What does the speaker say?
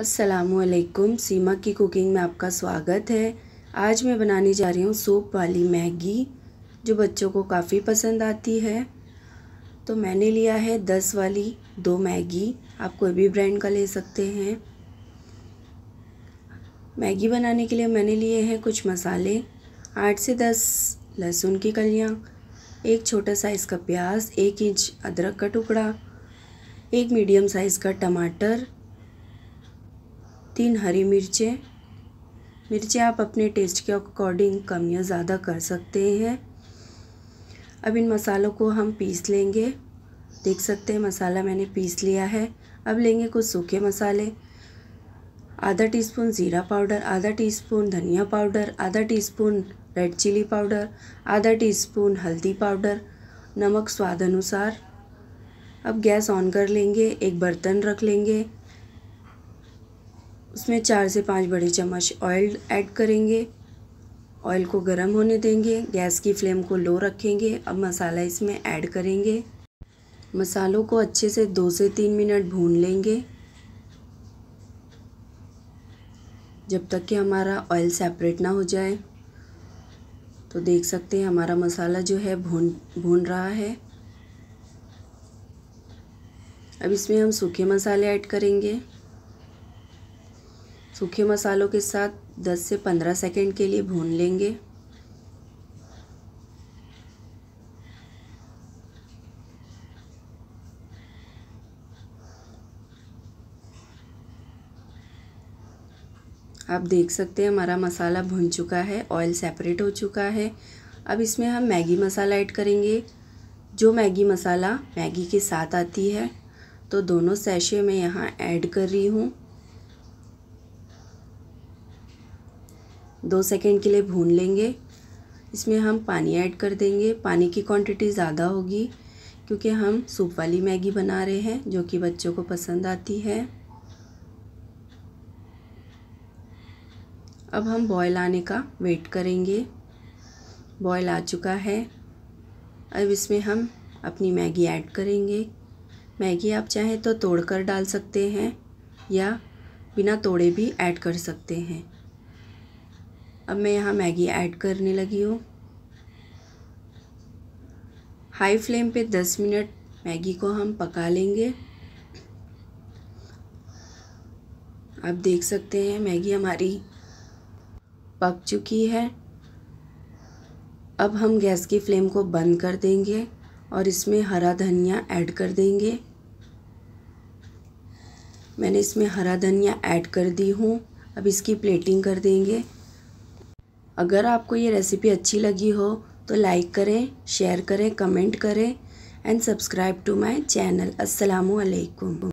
असलकुम सीमा की कुकिंग में आपका स्वागत है आज मैं बनाने जा रही हूँ सूप वाली मैगी जो बच्चों को काफ़ी पसंद आती है तो मैंने लिया है दस वाली दो मैगी आप कोई भी ब्रांड का ले सकते हैं मैगी बनाने के लिए मैंने लिए हैं कुछ मसाले आठ से दस लहसुन की कलियाँ एक छोटा साइज़ का प्याज एक इंच अदरक का टुकड़ा एक मीडियम साइज़ का टमाटर तीन हरी मिर्चें मिर्चें आप अपने टेस्ट के अकॉर्डिंग कम या ज़्यादा कर सकते हैं अब इन मसालों को हम पीस लेंगे देख सकते हैं मसाला मैंने पीस लिया है अब लेंगे कुछ सूखे मसाले आधा टीस्पून ज़ीरा पाउडर आधा टीस्पून धनिया पाउडर आधा टीस्पून रेड चिली पाउडर आधा टीस्पून हल्दी पाउडर नमक स्वाद अनुसार अब गैस ऑन कर लेंगे एक बर्तन रख लेंगे उसमें चार से पाँच बड़े चम्मच ऑयल ऐड करेंगे ऑयल को गर्म होने देंगे गैस की फ्लेम को लो रखेंगे अब मसाला इसमें ऐड करेंगे मसालों को अच्छे से दो से तीन मिनट भून लेंगे जब तक कि हमारा ऑयल सेपरेट ना हो जाए तो देख सकते हैं हमारा मसाला जो है भून भून रहा है अब इसमें हम सूखे मसाले ऐड करेंगे सूखे मसालों के साथ 10 से 15 सेकंड के लिए भून लेंगे आप देख सकते हैं हमारा मसाला भुन चुका है ऑयल सेपरेट हो चुका है अब इसमें हम मैगी मसाला ऐड करेंगे जो मैगी मसाला मैगी के साथ आती है तो दोनों सैशे मैं यहाँ ऐड कर रही हूँ दो सेकेंड के लिए भून लेंगे इसमें हम पानी ऐड कर देंगे पानी की क्वांटिटी ज़्यादा होगी क्योंकि हम सूप वाली मैगी बना रहे हैं जो कि बच्चों को पसंद आती है अब हम बॉयल आने का वेट करेंगे बॉयल आ चुका है अब इसमें हम अपनी मैगी ऐड करेंगे मैगी आप चाहें तो तोड़कर डाल सकते हैं या बिना तोड़े भी ऐड कर सकते हैं अब मैं यहाँ मैगी ऐड करने लगी हूँ हाई फ्लेम पे 10 मिनट मैगी को हम पका लेंगे आप देख सकते हैं मैगी हमारी पक चुकी है अब हम गैस की फ्लेम को बंद कर देंगे और इसमें हरा धनिया ऐड कर देंगे मैंने इसमें हरा धनिया ऐड कर दी हूँ अब इसकी प्लेटिंग कर देंगे अगर आपको ये रेसिपी अच्छी लगी हो तो लाइक करें शेयर करें कमेंट करें and subscribe to my channel अस्सलाम वालेकुम